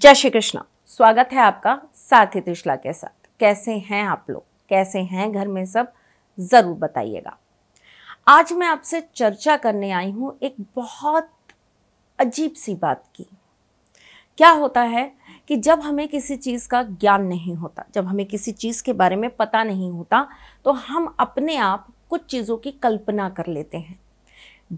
जय श्री कृष्णा स्वागत है आपका साथी त्रिशला के साथ कैसे हैं आप लोग कैसे हैं घर में सब ज़रूर बताइएगा आज मैं आपसे चर्चा करने आई हूँ एक बहुत अजीब सी बात की क्या होता है कि जब हमें किसी चीज़ का ज्ञान नहीं होता जब हमें किसी चीज़ के बारे में पता नहीं होता तो हम अपने आप कुछ चीज़ों की कल्पना कर लेते हैं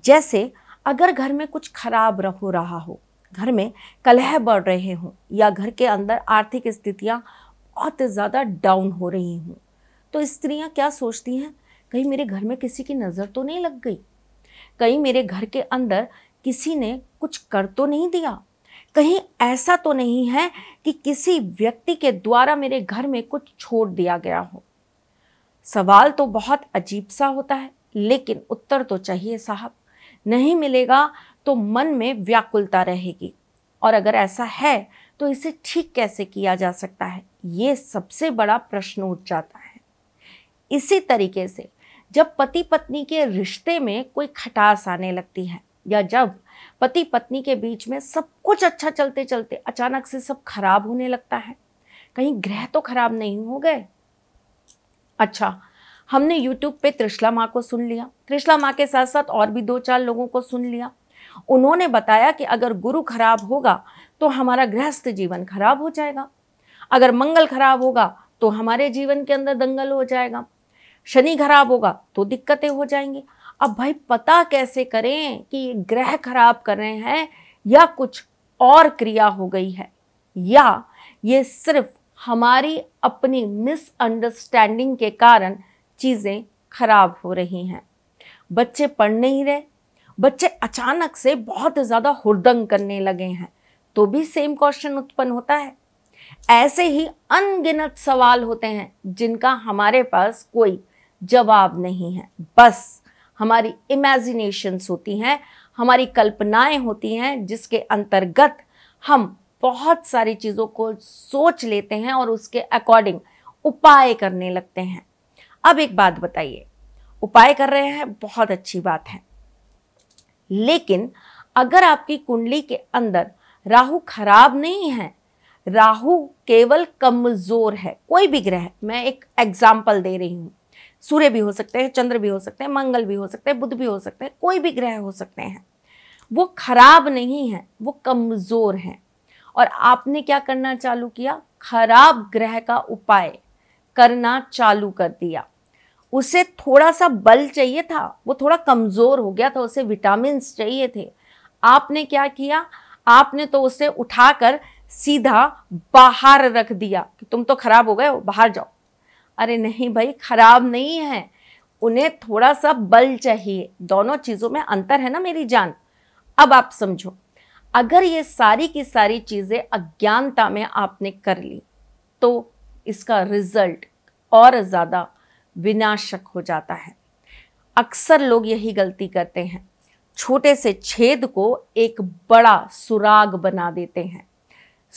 जैसे अगर घर में कुछ खराब हो रहा हो घर में कलह बढ़ रहे हों या घर के अंदर आर्थिक स्थितियाँ बहुत ज़्यादा डाउन हो रही हूँ तो स्त्रियाँ क्या सोचती हैं कहीं मेरे घर में किसी की नज़र तो नहीं लग गई कहीं मेरे घर के अंदर किसी ने कुछ कर तो नहीं दिया कहीं ऐसा तो नहीं है कि किसी व्यक्ति के द्वारा मेरे घर में कुछ छोड़ दिया गया हो सवाल तो बहुत अजीब सा होता है लेकिन उत्तर तो चाहिए साहब नहीं मिलेगा तो मन में व्याकुलता रहेगी और अगर ऐसा है तो इसे ठीक कैसे किया जा सकता है ये सबसे बड़ा प्रश्न उठ जाता है इसी तरीके से जब पति पत्नी के रिश्ते में कोई खटास आने लगती है या जब पति पत्नी के बीच में सब कुछ अच्छा चलते चलते अचानक से सब खराब होने लगता है कहीं ग्रह तो खराब नहीं हो गए अच्छा हमने YouTube पे त्रिशला माँ को सुन लिया त्रिशला माँ के साथ साथ और भी दो चार लोगों को सुन लिया उन्होंने बताया कि अगर गुरु खराब होगा तो हमारा गृहस्थ जीवन खराब हो जाएगा अगर मंगल खराब होगा तो हमारे जीवन के अंदर दंगल हो जाएगा शनि खराब होगा तो दिक्कतें हो जाएंगी अब भाई पता कैसे करें कि ये ग्रह खराब कर रहे हैं या कुछ और क्रिया हो गई है या ये सिर्फ हमारी अपनी मिसअंडरस्टैंडिंग के कारण चीज़ें खराब हो रही हैं बच्चे पढ़ नहीं रहे बच्चे अचानक से बहुत ज़्यादा हुरदंग करने लगे हैं तो भी सेम क्वेश्चन उत्पन्न होता है ऐसे ही अनगिनत सवाल होते हैं जिनका हमारे पास कोई जवाब नहीं है बस हमारी इमेजिनेशंस होती हैं हमारी कल्पनाएं होती हैं जिसके अंतर्गत हम बहुत सारी चीज़ों को सोच लेते हैं और उसके अकॉर्डिंग उपाय करने लगते हैं अब एक बात बताइए उपाय कर रहे हैं बहुत अच्छी बात है लेकिन अगर आपकी कुंडली के अंदर राहु खराब नहीं है राहु केवल कमज़ोर है कोई भी ग्रह मैं एक एग्जाम्पल दे रही हूँ सूर्य भी हो सकते हैं चंद्र भी हो सकते हैं मंगल भी हो सकते हैं बुध भी हो सकते हैं कोई भी ग्रह हो सकते हैं वो खराब नहीं है वो कमज़ोर हैं और आपने क्या करना चालू किया खराब ग्रह का उपाय करना चालू कर दिया उसे थोड़ा सा बल चाहिए था वो थोड़ा कमज़ोर हो गया था उसे विटामिन चाहिए थे आपने क्या किया आपने तो उसे उठाकर सीधा बाहर रख दिया कि तुम तो खराब हो गए हो बाहर जाओ अरे नहीं भाई खराब नहीं है उन्हें थोड़ा सा बल चाहिए दोनों चीज़ों में अंतर है ना मेरी जान अब आप समझो अगर ये सारी की सारी चीज़ें अज्ञानता में आपने कर ली तो इसका रिजल्ट और ज़्यादा विनाशक हो जाता है अक्सर लोग यही गलती करते हैं छोटे से छेद को एक बड़ा सुराग बना देते हैं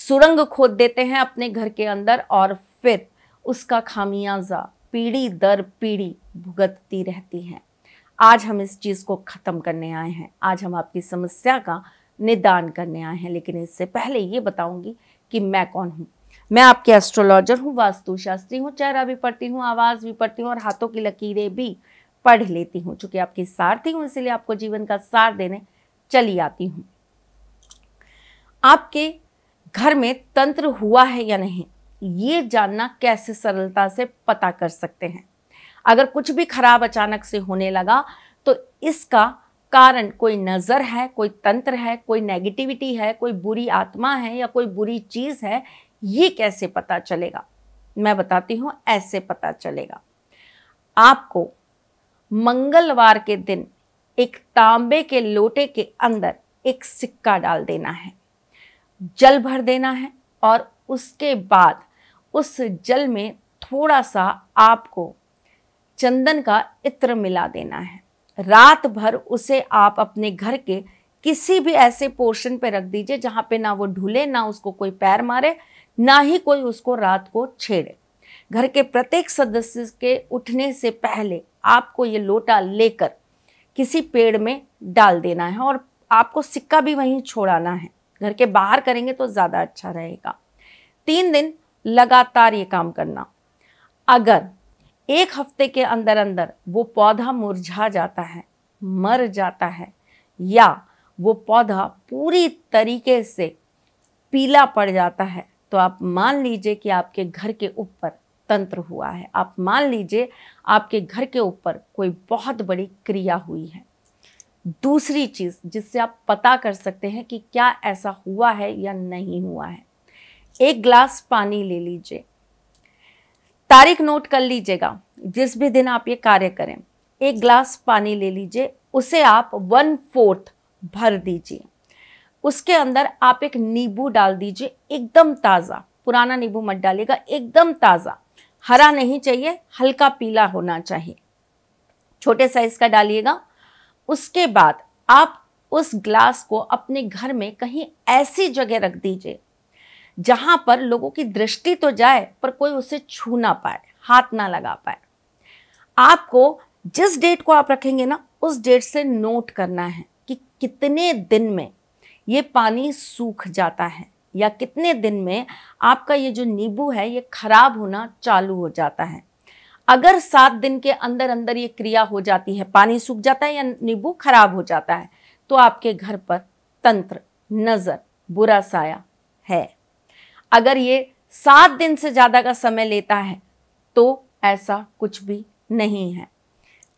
सुरंग खोद देते हैं अपने घर के अंदर और फिर उसका खामियाजा पीढ़ी दर पीढ़ी भुगतती रहती है आज हम इस चीज़ को ख़त्म करने आए हैं आज हम आपकी समस्या का निदान करने आए हैं लेकिन इससे पहले ये बताऊंगी कि मैं कौन हूँ मैं आपके एस्ट्रोलॉजर हूँ वास्तु शास्त्री हूँ चेहरा भी पढ़ती हूँ आवाज़ भी पढ़ती हूँ और हाथों की लकीरें भी पढ़ लेती हूँ चूँकि आपकी सारथी हूँ इसीलिए आपको जीवन का सार देने चली आती हूँ आपके घर में तंत्र हुआ है या नहीं ये जानना कैसे सरलता से पता कर सकते हैं अगर कुछ भी खराब अचानक से होने लगा तो इसका कारण कोई नज़र है कोई तंत्र है कोई नेगेटिविटी है कोई बुरी आत्मा है या कोई बुरी चीज़ है ये कैसे पता चलेगा मैं बताती हूँ ऐसे पता चलेगा आपको मंगलवार के दिन एक तांबे के लोटे के अंदर एक सिक्का डाल देना है जल भर देना है और उसके बाद उस जल में थोड़ा सा आपको चंदन का इत्र मिला देना है रात भर उसे आप अपने घर के किसी भी ऐसे पोर्शन पर रख दीजिए जहाँ पे ना वो ढुले ना उसको कोई पैर मारे ना ही कोई उसको रात को छेड़े घर के प्रत्येक सदस्य के उठने से पहले आपको ये लोटा लेकर किसी पेड़ में डाल देना है और आपको सिक्का भी वहीं छोड़ाना है घर के बाहर करेंगे तो ज़्यादा अच्छा रहेगा तीन दिन लगातार ये काम करना अगर एक हफ्ते के अंदर अंदर वो पौधा मुरझा जाता है मर जाता है या वो पौधा पूरी तरीके से पीला पड़ जाता है तो आप मान लीजिए कि आपके घर के ऊपर तंत्र हुआ है आप मान लीजिए आपके घर के ऊपर कोई बहुत बड़ी क्रिया हुई है दूसरी चीज़ जिससे आप पता कर सकते हैं कि क्या ऐसा हुआ है या नहीं हुआ है एक ग्लास पानी ले लीजिए तारीख नोट कर लीजिएगा जिस भी दिन आप ये कार्य करें एक ग्लास पानी ले लीजिए उसे आप वन फोर्थ भर दीजिए उसके अंदर आप एक नींबू डाल दीजिए एकदम ताज़ा पुराना नींबू मत डालिएगा एकदम ताज़ा हरा नहीं चाहिए हल्का पीला होना चाहिए छोटे साइज़ का डालिएगा उसके बाद आप उस ग्लास को अपने घर में कहीं ऐसी जगह रख दीजिए जहाँ पर लोगों की दृष्टि तो जाए पर कोई उसे छू ना पाए हाथ ना लगा पाए आपको जिस डेट को आप रखेंगे ना उस डेट से नोट करना है कि कितने दिन में ये पानी सूख जाता है या कितने दिन में आपका ये जो नींबू है ये खराब होना चालू हो जाता है अगर सात दिन के अंदर अंदर ये क्रिया हो जाती है पानी सूख जाता है या नींबू खराब हो जाता है तो आपके घर पर तंत्र नज़र बुरा साया है अगर ये सात दिन से ज़्यादा का समय लेता है तो ऐसा कुछ भी नहीं है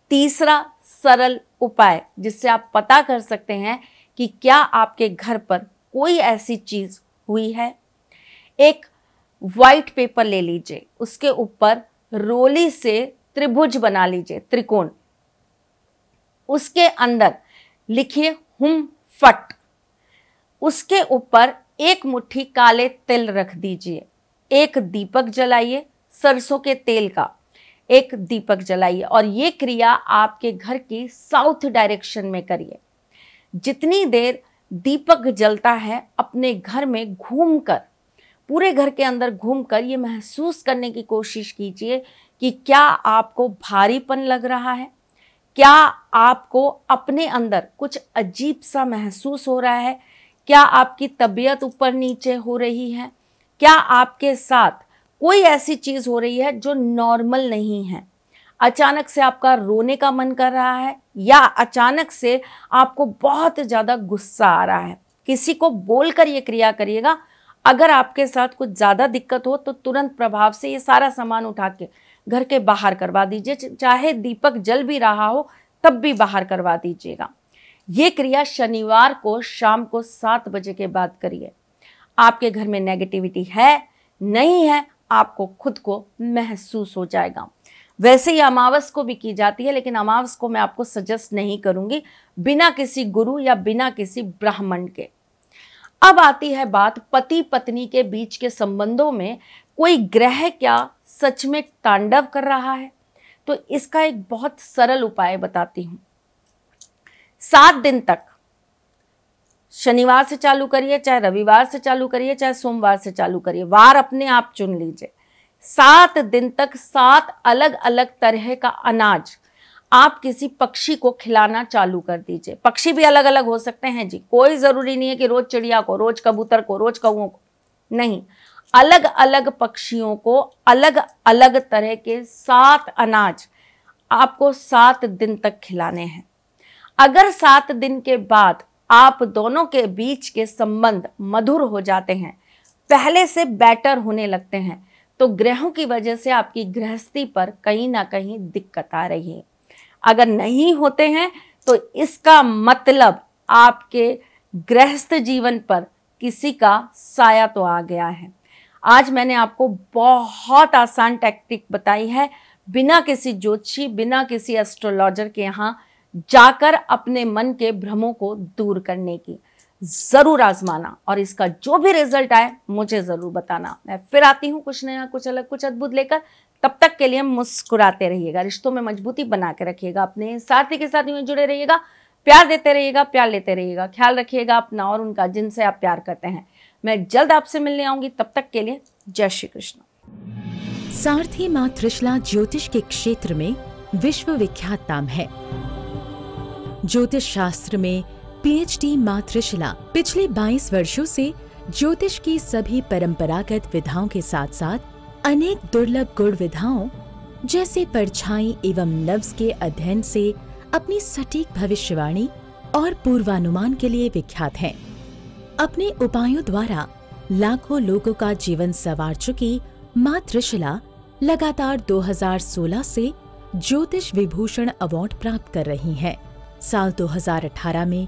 तीसरा सरल उपाय जिससे आप पता कर सकते हैं कि क्या आपके घर पर कोई ऐसी चीज़ हुई है एक वाइट पेपर ले लीजिए उसके ऊपर रोली से त्रिभुज बना लीजिए त्रिकोण उसके अंदर लिखिए हुम फट उसके ऊपर एक मुट्ठी काले तिल रख दीजिए एक दीपक जलाइए सरसों के तेल का एक दीपक जलाइए और ये क्रिया आपके घर की साउथ डायरेक्शन में करिए जितनी देर दीपक जलता है अपने घर में घूमकर पूरे घर के अंदर घूमकर ये महसूस करने की कोशिश कीजिए कि क्या आपको भारीपन लग रहा है क्या आपको अपने अंदर कुछ अजीब सा महसूस हो रहा है क्या आपकी तबीयत ऊपर नीचे हो रही है क्या आपके साथ कोई ऐसी चीज़ हो रही है जो नॉर्मल नहीं है अचानक से आपका रोने का मन कर रहा है या अचानक से आपको बहुत ज़्यादा गुस्सा आ रहा है किसी को बोल कर ये क्रिया करिएगा अगर आपके साथ कुछ ज़्यादा दिक्कत हो तो तुरंत प्रभाव से ये सारा सामान उठा के घर के बाहर करवा दीजिए चाहे दीपक जल भी रहा हो तब भी बाहर करवा दीजिएगा ये क्रिया शनिवार को शाम को सात बजे के बाद करिए आपके घर में नेगेटिविटी है नहीं है आपको खुद को महसूस हो जाएगा वैसे ही अमावस को भी की जाती है लेकिन अमावस को मैं आपको सजेस्ट नहीं करूंगी बिना किसी गुरु या बिना किसी ब्राह्मण के अब आती है बात पति पत्नी के बीच के संबंधों में कोई ग्रह क्या सच में तांडव कर रहा है तो इसका एक बहुत सरल उपाय बताती हूं सात दिन तक शनिवार से चालू करिए चाहे रविवार से चालू करिए चाहे सोमवार से चालू करिए वार अपने आप चुन लीजिए सात दिन तक सात अलग अलग तरह का अनाज आप किसी पक्षी को खिलाना चालू कर दीजिए पक्षी भी अलग अलग हो सकते हैं जी कोई ज़रूरी नहीं है कि रोज़ चिड़िया को रोज़ कबूतर को रोज़ कौओं को नहीं अलग अलग पक्षियों को अलग अलग तरह के सात अनाज आपको सात दिन तक खिलाने हैं अगर सात दिन के बाद आप दोनों के बीच के संबंध मधुर हो जाते हैं पहले से बेटर होने लगते हैं तो ग्रहों की वजह से आपकी गृहस्थी पर कहीं ना कहीं दिक्कत आ रही है अगर नहीं होते हैं तो इसका मतलब आपके गृहस्थ जीवन पर किसी का साया तो आ गया है आज मैंने आपको बहुत आसान टेक्निक बताई है बिना किसी ज्योतिषी बिना किसी एस्ट्रोलॉजर के यहाँ जाकर अपने मन के भ्रमों को दूर करने की ज़रूर आजमाना और इसका जो भी रिजल्ट आए मुझे ज़रूर बताना मैं फिर आती हूँ कुछ नया कुछ अलग कुछ अद्भुत लेकर तब तक के लिए मुस्कुराते रहिएगा रिश्तों में मजबूती बना के रखिएगा अपने साथी के साथ में जुड़े रहिएगा प्यार देते रहिएगा प्यार लेते रहिएगा ख्याल रखिएगा अपना और उनका जिनसे आप प्यार करते हैं मैं जल्द आपसे मिलने आऊंगी तब तक के लिए जय श्री कृष्ण सारथी माँ त्रिशला ज्योतिष के क्षेत्र में विश्व विख्यात नाम है ज्योतिष शास्त्र में पीएचडी मातृशिला पिछले 22 वर्षों से ज्योतिष की सभी परंपरागत विधाओं के साथ साथ अनेक दुर्लभ गुण विधाओं जैसे परछाई एवं लव्स के अध्ययन से अपनी सटीक भविष्यवाणी और पूर्वानुमान के लिए विख्यात हैं। अपने उपायों द्वारा लाखों लोगों का जीवन संवार चुकी मातृशिला लगातार 2016 से ज्योतिष विभूषण अवार्ड प्राप्त कर रही है साल 2018 में